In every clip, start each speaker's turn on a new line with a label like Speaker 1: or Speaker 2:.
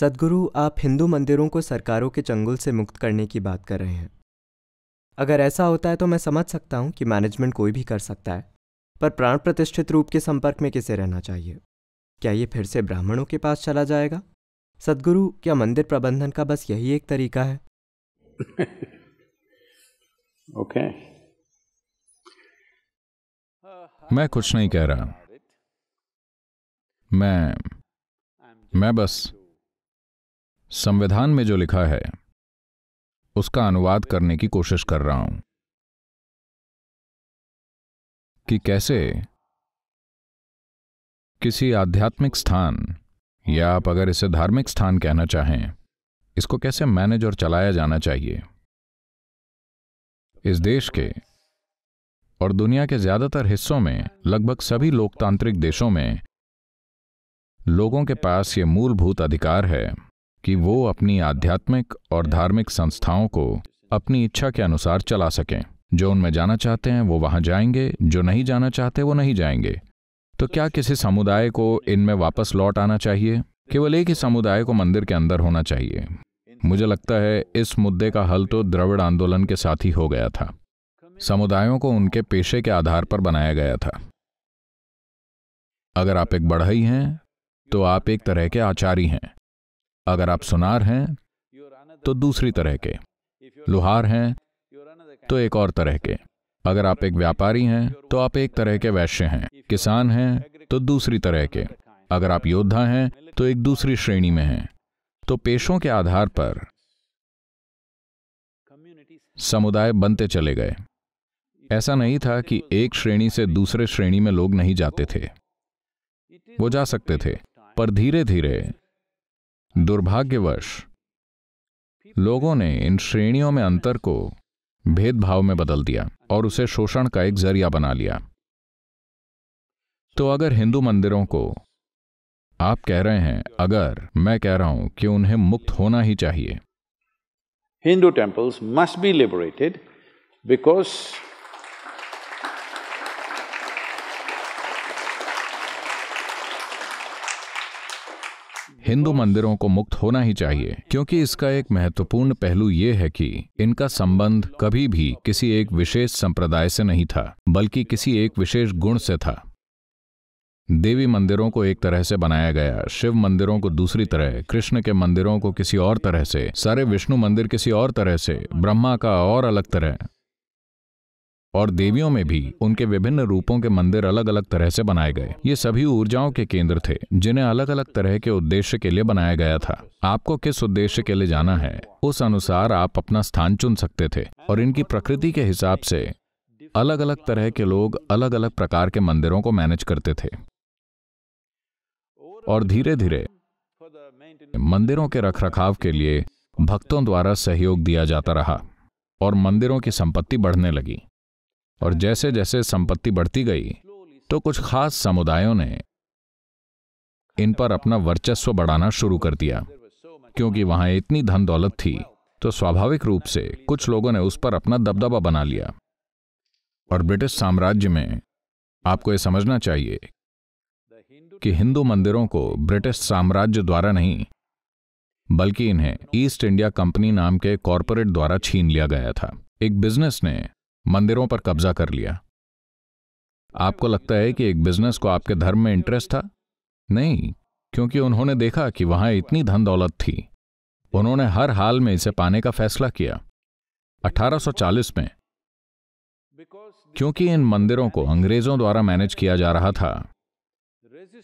Speaker 1: सदगुरु आप हिंदू मंदिरों को सरकारों के चंगुल से मुक्त करने की बात कर रहे हैं अगर ऐसा होता है तो मैं समझ सकता हूं कि मैनेजमेंट कोई भी कर सकता है पर प्राण प्रतिष्ठित रूप के संपर्क में किसे रहना चाहिए क्या ये फिर से ब्राह्मणों के पास चला जाएगा सदगुरु क्या मंदिर प्रबंधन का बस यही एक तरीका है ओके मैं कुछ नहीं कह रहा मैं मैं बस संविधान में जो लिखा है उसका अनुवाद करने की कोशिश कर रहा हूं कि कैसे किसी आध्यात्मिक स्थान या आप अगर इसे धार्मिक स्थान कहना चाहें इसको कैसे मैनेज और चलाया जाना चाहिए इस देश के और दुनिया के ज्यादातर हिस्सों में लगभग सभी लोकतांत्रिक देशों में लोगों के पास ये मूलभूत अधिकार है कि वो अपनी आध्यात्मिक और धार्मिक संस्थाओं को अपनी इच्छा के अनुसार चला सकें जो उनमें जाना चाहते हैं वो वहां जाएंगे जो नहीं जाना चाहते वो नहीं जाएंगे तो क्या किसी समुदाय को इनमें वापस लौट आना चाहिए केवल एक ही समुदाय को मंदिर के अंदर होना चाहिए मुझे लगता है इस मुद्दे का हल तो द्रविड़ आंदोलन के साथ ही हो गया था समुदायों को उनके पेशे के आधार पर बनाया गया था अगर आप एक बढ़ई हैं तो आप एक तरह के आचारी हैं अगर आप सुनार हैं तो दूसरी तरह के लुहार हैं तो एक और तरह के अगर आप एक व्यापारी हैं तो आप एक तरह के वैश्य हैं किसान हैं तो दूसरी तरह के अगर आप योद्धा हैं तो एक दूसरी श्रेणी में हैं तो पेशों के आधार पर समुदाय बनते चले गए ऐसा नहीं था कि एक श्रेणी से दूसरे श्रेणी में लोग नहीं जाते थे वो जा सकते थे पर धीरे धीरे दुर्भाग्यवश लोगों ने इन श्रेणियों में अंतर को भेदभाव में बदल दिया और उसे शोषण का एक जरिया बना लिया तो अगर हिंदू मंदिरों को आप कह रहे हैं अगर मैं कह रहा हूं कि उन्हें मुक्त होना ही चाहिए Hindu temples must be liberated because हिंदू मंदिरों को मुक्त होना ही चाहिए क्योंकि इसका एक महत्वपूर्ण पहलू ये है कि इनका संबंध कभी भी किसी एक विशेष संप्रदाय से नहीं था बल्कि किसी एक विशेष गुण से था देवी मंदिरों को एक तरह से बनाया गया शिव मंदिरों को दूसरी तरह कृष्ण के मंदिरों को किसी और तरह से सारे विष्णु मंदिर किसी और तरह से ब्रह्मा का और अलग तरह और देवियों में भी उनके विभिन्न रूपों के मंदिर अलग अलग तरह से बनाए गए ये सभी ऊर्जाओं के केंद्र थे जिन्हें अलग अलग तरह के उद्देश्य के लिए बनाया गया था आपको किस उद्देश्य के लिए जाना है उस अनुसार आप अपना स्थान चुन सकते थे और इनकी प्रकृति के हिसाब से अलग अलग तरह के लोग अलग अलग प्रकार के मंदिरों को मैनेज करते थे और धीरे धीरे मंदिरों के रखरखाव के लिए भक्तों द्वारा सहयोग दिया जाता रहा और मंदिरों की संपत्ति बढ़ने लगी और जैसे जैसे संपत्ति बढ़ती गई तो कुछ खास समुदायों ने इन पर अपना वर्चस्व बढ़ाना शुरू कर दिया क्योंकि वहां इतनी धन दौलत थी तो स्वाभाविक रूप से कुछ लोगों ने उस पर अपना दबदबा बना लिया और ब्रिटिश साम्राज्य में आपको यह समझना चाहिए कि हिंदू मंदिरों को ब्रिटिश साम्राज्य द्वारा नहीं बल्कि इन्हें ईस्ट इंडिया कंपनी नाम के कॉरपोरेट द्वारा छीन लिया गया था एक बिजनेस ने मंदिरों पर कब्जा कर लिया आपको लगता है कि एक बिजनेस को आपके धर्म में इंटरेस्ट था नहीं क्योंकि उन्होंने देखा कि वहां इतनी धन दौलत थी उन्होंने हर हाल में इसे पाने का फैसला किया 1840 में क्योंकि इन मंदिरों को अंग्रेजों द्वारा मैनेज किया जा रहा था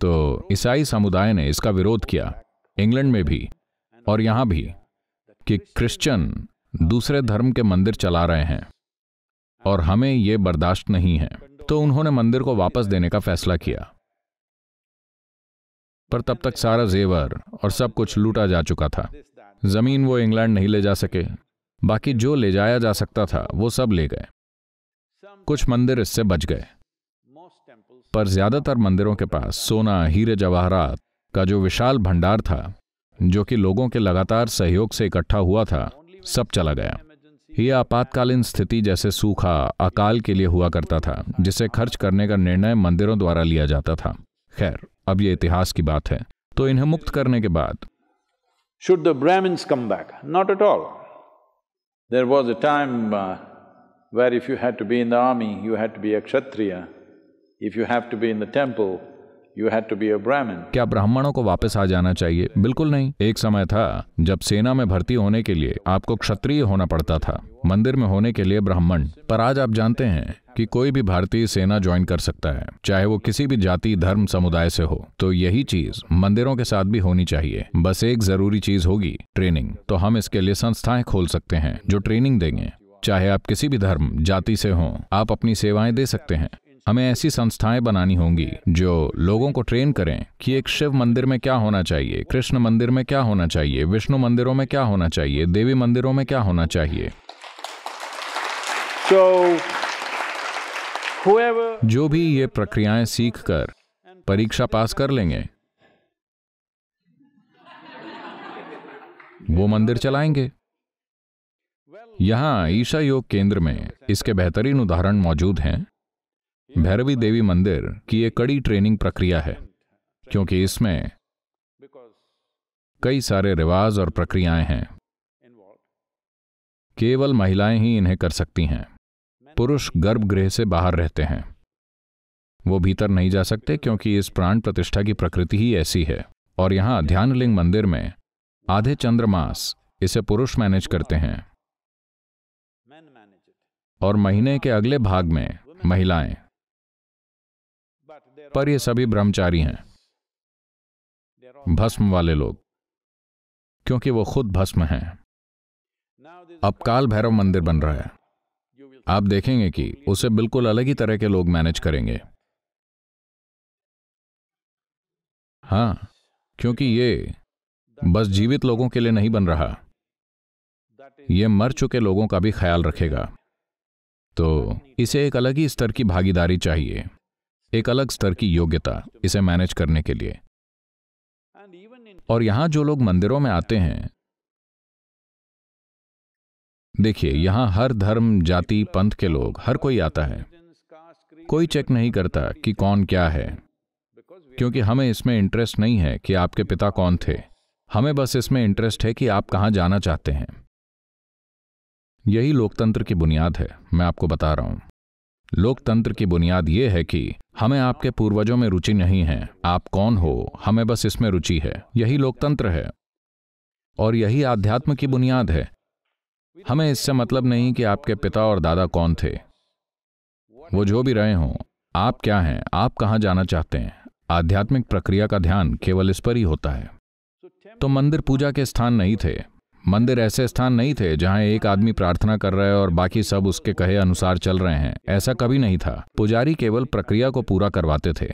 Speaker 1: तो ईसाई समुदाय ने इसका विरोध किया इंग्लैंड में भी और यहां भी कि क्रिश्चियन दूसरे धर्म के मंदिर चला रहे हैं और हमें ये बर्दाश्त नहीं है तो उन्होंने मंदिर को वापस देने का फैसला किया पर तब तक सारा जेवर और सब कुछ लूटा जा चुका था जमीन वो इंग्लैंड नहीं ले जा सके बाकी जो ले जाया जा सकता था वो सब ले गए कुछ मंदिर इससे बच गए पर ज्यादातर मंदिरों के पास सोना हीरे जवाहरात का जो विशाल भंडार था जो कि लोगों के लगातार सहयोग से इकट्ठा हुआ था सब चला गया यह आपातकालीन स्थिति जैसे सूखा अकाल के लिए हुआ करता था जिसे खर्च करने का निर्णय मंदिरों द्वारा लिया जाता था खैर अब यह इतिहास की बात है तो इन्हें मुक्त करने के बाद should the Brahmins come back not at all there was a time where if you had to be in the army you had to be a Kshatriya if you have to be in the temple you had to be a Brahmin क्या ब्राह्मणों को वापस आ जाना चाहिए बिल्कुल नहीं एक समय था जब सेना में भर्ती होने के लिए आपको क्षत्रिय होना पड़ता था मंदिर में होने के लिए ब्राह्मण पर आज आप जानते हैं कि कोई भी भारतीय सेना ज्वाइन कर सकता है चाहे वो किसी भी जाति धर्म समुदाय से हो तो यही चीज मंदिरों के साथ भी होनी चाहिए बस एक जरूरी चीज होगी ट्रेनिंग तो हम इसके लिए संस्थाएं खोल सकते हैं जो ट्रेनिंग देंगे चाहे आप किसी भी धर्म जाति से हो आप अपनी सेवाएं दे सकते हैं हमें ऐसी संस्थाएं बनानी होंगी जो लोगों को ट्रेन करें कि एक शिव मंदिर में क्या होना चाहिए कृष्ण मंदिर में क्या होना चाहिए विष्णु मंदिरों में क्या होना चाहिए देवी मंदिरों में क्या होना चाहिए so, whoever... जो भी ये प्रक्रियाएं सीख कर परीक्षा पास कर लेंगे वो मंदिर चलाएंगे यहाँ ईशा योग केंद्र में इसके बेहतरीन उदाहरण मौजूद हैं भैरवी देवी मंदिर की एक कड़ी ट्रेनिंग प्रक्रिया है क्योंकि इसमें कई सारे रिवाज और प्रक्रियाएं हैं केवल महिलाएं ही इन्हें कर सकती हैं पुरुष गर्भगृह से बाहर रहते हैं वो भीतर नहीं जा सकते क्योंकि इस प्राण प्रतिष्ठा की प्रकृति ही ऐसी है और यहां ध्यानलिंग मंदिर में आधे चंद्रमास इसे पुरुष मैनेज करते हैं और महीने के अगले भाग में महिलाएं पर ये सभी ब्रह्मचारी हैं भस्म वाले लोग क्योंकि वो खुद भस्म हैं अब काल भैरव मंदिर बन रहा है आप देखेंगे कि उसे बिल्कुल अलग ही तरह के लोग मैनेज करेंगे हाँ क्योंकि ये बस जीवित लोगों के लिए नहीं बन रहा ये मर चुके लोगों का भी ख्याल रखेगा तो इसे एक अलग ही स्तर की भागीदारी चाहिए एक अलग स्तर की योग्यता इसे मैनेज करने के लिए और यहां जो लोग मंदिरों में आते हैं देखिए यहां हर धर्म जाति पंथ के लोग हर कोई आता है कोई चेक नहीं करता कि कौन क्या है क्योंकि हमें इसमें इंटरेस्ट नहीं है कि आपके पिता कौन थे हमें बस इसमें इंटरेस्ट है कि आप कहां जाना चाहते हैं यही लोकतंत्र की बुनियाद है मैं आपको बता रहा हूं लोकतंत्र की बुनियाद यह है कि हमें आपके पूर्वजों में रुचि नहीं है आप कौन हो हमें बस इसमें रुचि है यही लोकतंत्र है और यही आध्यात्म की बुनियाद है हमें इससे मतलब नहीं कि आपके पिता और दादा कौन थे वो जो भी रहे हों आप क्या हैं आप कहाँ जाना चाहते हैं आध्यात्मिक प्रक्रिया का ध्यान केवल इस पर ही होता है तो मंदिर पूजा के स्थान नहीं थे मंदिर ऐसे स्थान नहीं थे जहां एक आदमी प्रार्थना कर रहा है और बाकी सब उसके कहे अनुसार चल रहे हैं ऐसा कभी नहीं था पुजारी केवल प्रक्रिया को पूरा करवाते थे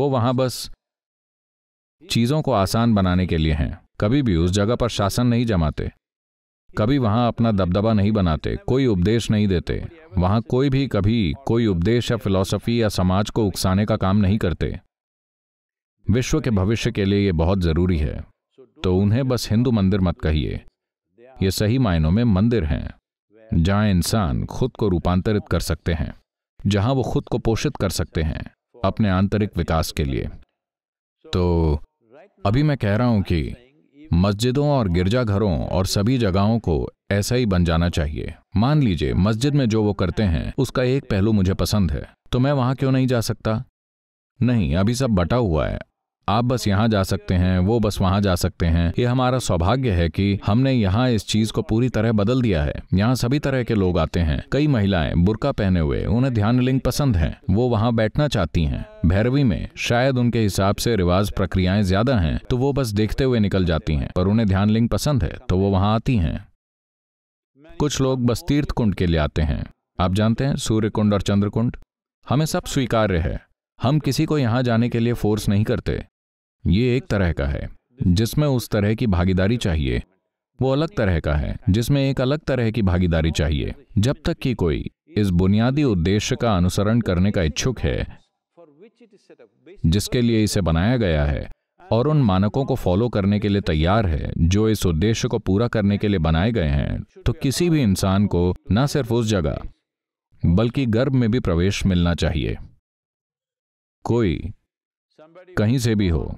Speaker 1: वो वहां बस चीजों को आसान बनाने के लिए हैं कभी भी उस जगह पर शासन नहीं जमाते कभी वहां अपना दबदबा नहीं बनाते कोई उपदेश नहीं देते वहां कोई भी कभी कोई उपदेश या फिलॉसफी या समाज को उकसाने का काम नहीं करते विश्व के भविष्य के लिए ये बहुत जरूरी है तो उन्हें बस हिंदू मंदिर मत कहिए ये सही मायनों में मंदिर हैं जहां इंसान खुद को रूपांतरित कर सकते हैं जहां वो खुद को पोषित कर सकते हैं अपने आंतरिक विकास के लिए तो अभी मैं कह रहा हूं कि मस्जिदों और गिरजाघरों और सभी जगहों को ऐसा ही बन जाना चाहिए मान लीजिए मस्जिद में जो वो करते हैं उसका एक पहलू मुझे पसंद है तो मैं वहां क्यों नहीं जा सकता नहीं अभी सब बटा हुआ है आप बस यहाँ जा सकते हैं वो बस वहाँ जा सकते हैं ये हमारा सौभाग्य है कि हमने यहाँ इस चीज को पूरी तरह बदल दिया है यहाँ सभी तरह के लोग आते हैं कई महिलाएं बुरका पहने हुए उन्हें ध्यान लिंग पसंद है वो वहाँ बैठना चाहती है भैरवी में शायद उनके हिसाब से रिवाज प्रक्रियाएं ज्यादा हैं तो वो बस देखते हुए निकल जाती हैं पर उन्हें ध्यानलिंग पसंद है तो वो वहाँ आती हैं कुछ लोग बस तीर्थ कुंड के लिए आते हैं आप जानते हैं सूर्य कुंड और चंद्र कुंड हमें सब स्वीकार्य है हम किसी को यहां जाने के लिए फोर्स नहीं करते ये एक तरह का है जिसमें उस तरह की भागीदारी चाहिए वो अलग तरह का है जिसमें एक अलग तरह की भागीदारी चाहिए जब तक कि कोई इस बुनियादी उद्देश्य का अनुसरण करने का इच्छुक है जिसके लिए इसे बनाया गया है और उन मानकों को फॉलो करने के लिए तैयार है जो इस उद्देश्य को पूरा करने के लिए बनाए गए हैं तो किसी भी इंसान को न सिर्फ उस जगह बल्कि गर्भ में भी प्रवेश मिलना चाहिए कोई कहीं से भी हो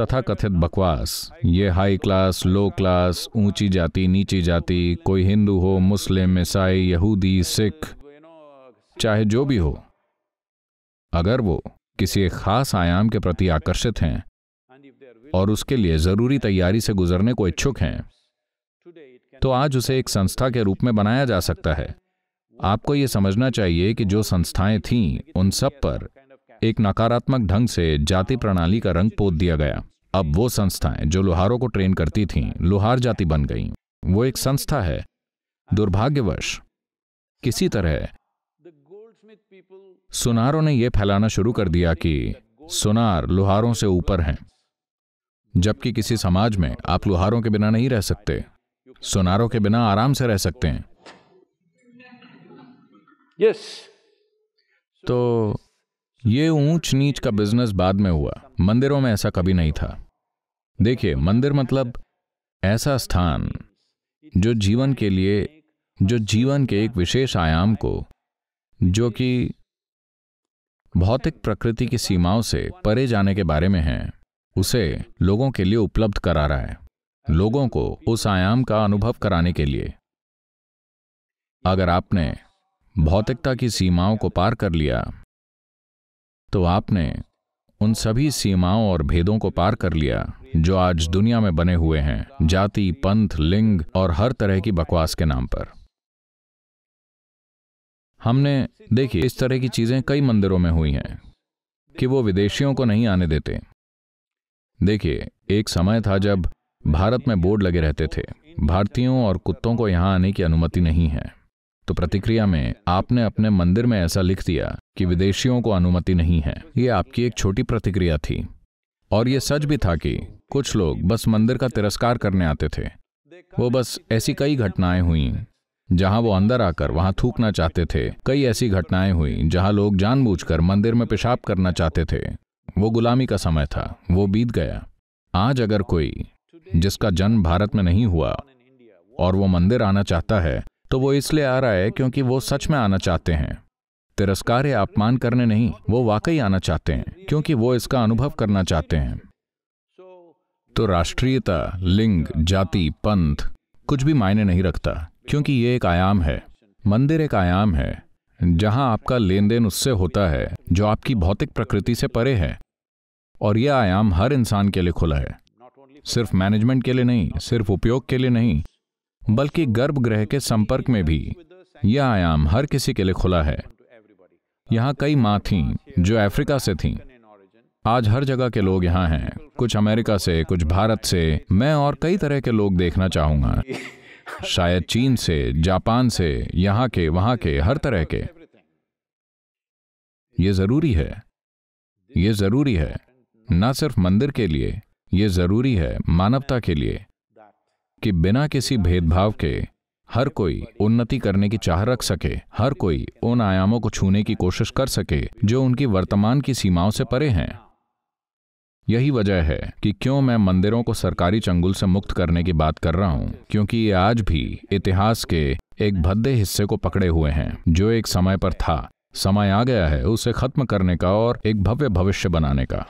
Speaker 1: तथा कथित बकवास ये हाई क्लास लो क्लास ऊंची जाति नीची जाति कोई हिंदू हो मुस्लिम ईसाई यहूदी सिख चाहे जो भी हो अगर वो किसी एक खास आयाम के प्रति आकर्षित हैं और उसके लिए जरूरी तैयारी से गुजरने को इच्छुक हैं तो आज उसे एक संस्था के रूप में बनाया जा सकता है आपको ये समझना चाहिए कि जो संस्थाएं थीं उन सब पर एक नकारात्मक ढंग से जाति प्रणाली का रंग पोत दिया गया अब वो संस्थाएं जो लोहारों को ट्रेन करती थीं लोहार जाति बन गईं वो एक संस्था है दुर्भाग्यवश किसी तरह सुनारों ने यह फैलाना शुरू कर दिया कि सुनार लोहारों से ऊपर हैं जबकि किसी समाज में आप लोहारों के बिना नहीं रह सकते सुनारों के बिना आराम से रह सकते हैं yes. तो ये ऊंच नीच का बिजनेस बाद में हुआ मंदिरों में ऐसा कभी नहीं था देखिए मंदिर मतलब ऐसा स्थान जो जीवन के लिए जो जीवन के एक विशेष आयाम को जो कि भौतिक प्रकृति की सीमाओं से परे जाने के बारे में है उसे लोगों के लिए उपलब्ध करा रहा है लोगों को उस आयाम का अनुभव कराने के लिए अगर आपने भौतिकता की सीमाओं को पार कर लिया तो आपने उन सभी सीमाओं और भेदों को पार कर लिया जो आज दुनिया में बने हुए हैं जाति पंथ लिंग और हर तरह की बकवास के नाम पर हमने देखिए इस तरह की चीजें कई मंदिरों में हुई हैं कि वो विदेशियों को नहीं आने देते देखिए एक समय था जब भारत में बोर्ड लगे रहते थे भारतीयों और कुत्तों को यहां आने की अनुमति नहीं है तो प्रतिक्रिया में आपने अपने मंदिर में ऐसा लिख दिया कि विदेशियों को अनुमति नहीं है ये आपकी एक छोटी प्रतिक्रिया थी और ये सच भी था कि कुछ लोग बस मंदिर का तिरस्कार करने आते थे वो बस ऐसी कई घटनाएं हुई जहां वो अंदर आकर वहां थूकना चाहते थे कई ऐसी घटनाएं हुई जहां लोग जानबूझकर मंदिर में पेशाब करना चाहते थे वो गुलामी का समय था वो बीत गया आज अगर कोई जिसका जन्म भारत में नहीं हुआ और वो मंदिर आना चाहता है तो वो इसलिए आ रहा है क्योंकि वो सच में आना चाहते हैं तिरस्कार या अपमान करने नहीं वो वाकई आना चाहते हैं क्योंकि वो इसका अनुभव करना चाहते हैं तो राष्ट्रीयता लिंग जाति पंथ कुछ भी मायने नहीं रखता क्योंकि ये एक आयाम है मंदिर एक आयाम है जहां आपका लेन देन उससे होता है जो आपकी भौतिक प्रकृति से परे है और यह आयाम हर इंसान के लिए खुला है सिर्फ मैनेजमेंट के लिए नहीं सिर्फ उपयोग के लिए नहीं बल्कि गर्भगृह के संपर्क में भी यह आयाम हर किसी के लिए खुला है यहाँ कई माँ थीं जो अफ्रीका से थीं आज हर जगह के लोग यहाँ हैं कुछ अमेरिका से कुछ भारत से मैं और कई तरह के लोग देखना चाहूंगा शायद चीन से जापान से यहाँ के वहाँ के हर तरह के ये जरूरी है ये जरूरी है ना सिर्फ मंदिर के लिए ये जरूरी है मानवता के लिए कि बिना किसी भेदभाव के हर कोई उन्नति करने की चाह रख सके हर कोई उन आयामों को छूने की कोशिश कर सके जो उनकी वर्तमान की सीमाओं से परे हैं यही वजह है कि क्यों मैं मंदिरों को सरकारी चंगुल से मुक्त करने की बात कर रहा हूं क्योंकि ये आज भी इतिहास के एक भद्दे हिस्से को पकड़े हुए हैं जो एक समय पर था समय आ गया है उसे खत्म करने का और एक भव्य भविष्य बनाने का